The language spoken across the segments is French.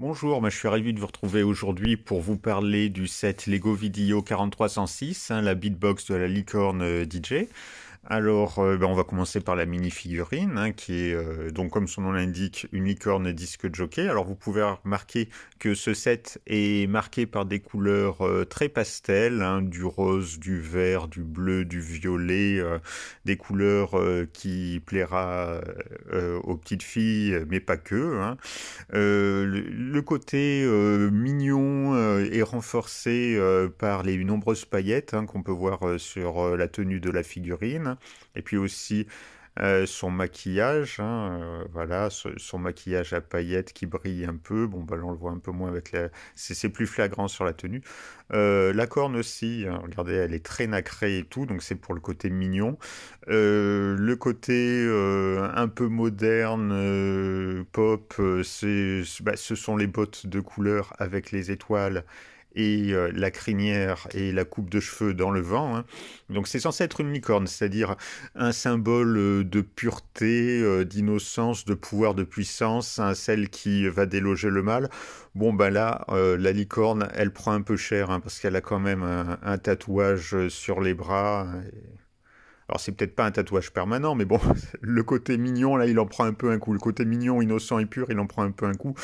Bonjour, je suis ravi de vous retrouver aujourd'hui pour vous parler du set Lego Video 4306, hein, la beatbox de la licorne euh, DJ. Alors, euh, ben, on va commencer par la mini-figurine, hein, qui est, euh, donc comme son nom l'indique, une licorne disque jockey. Alors, vous pouvez remarquer que ce set est marqué par des couleurs euh, très pastel, hein, du rose, du vert, du bleu, du violet, des couleurs qui plaira aux petites filles, mais pas que. Hein. le, côté mignon est renforcé par les nombreuses paillettes qu'on peut voir sur la tenue de la figurine. Hein. Et puis aussi euh, son maquillage, hein, euh, voilà, son, maquillage à paillettes qui brille un peu. Bon, bah, on le voit un peu moins avec la. C'est plus flagrant sur la tenue. Euh, la corne aussi, hein, regardez, elle est très nacrée et tout, donc c'est pour le côté mignon. le côté un peu moderne, pop, bah, ce sont les bottes de couleur avec les étoiles et euh, la crinière et la coupe de cheveux dans le vent. Hein. Donc c'est censé être une licorne, c'est-à-dire un symbole euh, de pureté, euh, d'innocence, de pouvoir, de puissance, celle qui va déloger le mal. Bon ben là, la licorne, elle prend un peu cher hein, parce qu'elle a quand même un, tatouage sur les bras. Alors c'est peut-être pas un tatouage permanent, mais bon, le côté mignon, là, il en prend un peu un coup. Le côté mignon, innocent et pur, il en prend un peu un coup.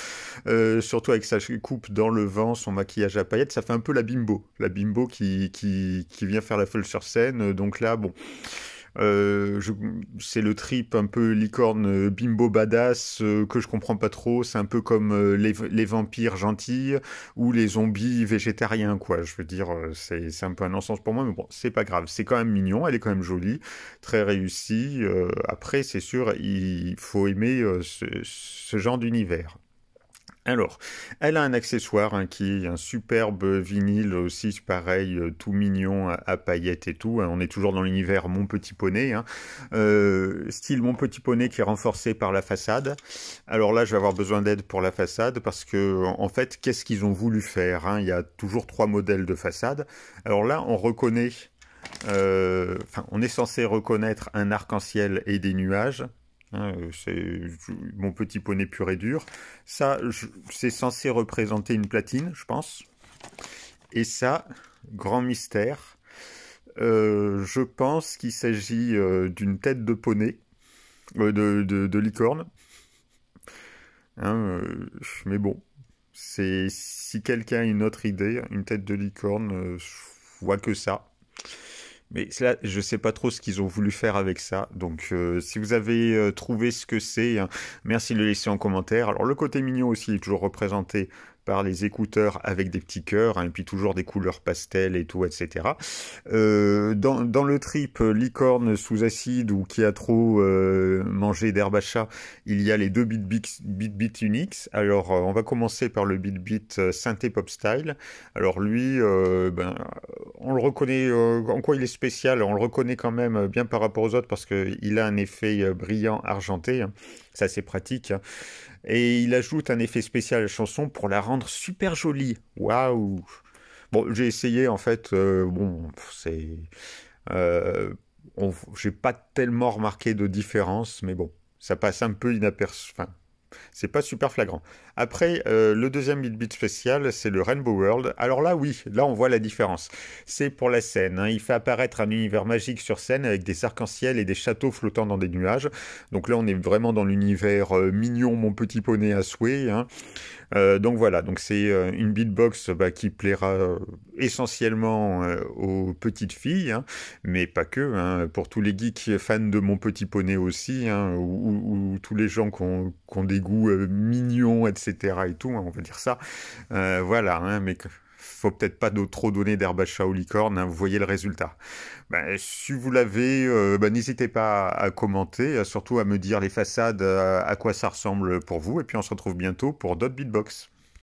Euh, surtout avec sa coupe dans le vent, son maquillage à paillettes, ça fait un peu la bimbo. La bimbo qui, qui, qui vient faire la folle sur scène. Donc là, bon... Euh, c'est le trip un peu licorne euh, bimbo badass euh, que je comprends pas trop. C'est un peu comme les, vampires gentils ou les zombies végétariens, quoi. Je veux dire, c'est un peu un non-sens pour moi, mais bon, c'est pas grave. C'est quand même mignon, elle est quand même jolie, très réussie. après, c'est sûr, il faut aimer ce genre d'univers. Alors, elle a un accessoire hein, qui est un superbe vinyle aussi, pareil, euh, tout mignon, à, paillettes et tout. Hein. On est toujours dans l'univers Mon Petit Poney. Hein. Euh, style Mon Petit Poney qui est renforcé par la façade. Alors là, je vais avoir besoin d'aide pour la façade parce que, en fait, qu'est-ce qu'ils ont voulu faire Il y a toujours trois modèles de façade. Alors là, on reconnaît, euh, enfin, on est censé reconnaître un arc-en-ciel et des nuages. Hein, euh, c'est mon petit poney pur et dur. Ça, c'est censé représenter une platine, je pense. Et ça, grand mystère. Euh, je pense qu'il s'agit euh, d'une tête de poney, de, licorne. Hein, mais bon, c'est si quelqu'un a une autre idée, une tête de licorne, je vois que ça. Mais cela, je sais pas trop ce qu'ils ont voulu faire avec ça. Donc, euh, si vous avez euh, trouvé ce que c'est, hein, merci de le laisser en commentaire. Alors, le côté mignon aussi est toujours représenté par les écouteurs avec des petits cœurs, hein, et puis toujours des couleurs pastel et tout, etc. Euh, dans, le trip euh, licorne sous acide ou qui a trop euh, mangé d'herbe à chat, il y a les deux BitBit bit Unix. Alors, on va commencer par le BitBit synthé pop style. Alors lui, ben, on le reconnaît, en quoi il est spécial, on le reconnaît quand même bien par rapport aux autres parce qu'il a un effet brillant argenté. Ça, hein. c'est pratique. Hein. Et il ajoute un effet spécial à la chanson pour la rendre super jolie. Waouh Bon, j'ai essayé en fait. Euh, bon, c'est. Euh, j'ai pas tellement remarqué de différence, mais bon, ça passe un peu inaperçu c'est pas super flagrant. Après, euh, le deuxième beat beat spécial, c'est le Rainbow World. Alors là, oui, là on voit la différence. C'est pour la scène. Hein. Il fait apparaître un univers magique sur scène avec des arcs-en-ciel et des châteaux flottant dans des nuages. Donc là, on est vraiment dans l'univers euh, mignon, mon petit poney à souhait. Hein. Euh, donc voilà, donc c'est une beatbox bah, qui plaira essentiellement aux petites filles, hein. mais pas que. pour tous les geeks fans de Mon Petit Poney aussi, ou, tous les gens qui ont, goût euh, mignon, etc. et tout, hein, on va dire ça. Euh, voilà, hein, mais faut peut-être pas trop donner d'herbe à chat aux licornes, hein, vous voyez le résultat. Ben, si vous l'avez, euh, ben, n'hésitez pas à commenter, surtout à me dire les façades, à, à quoi ça ressemble pour vous, et puis on se retrouve bientôt pour d'autres beatbox.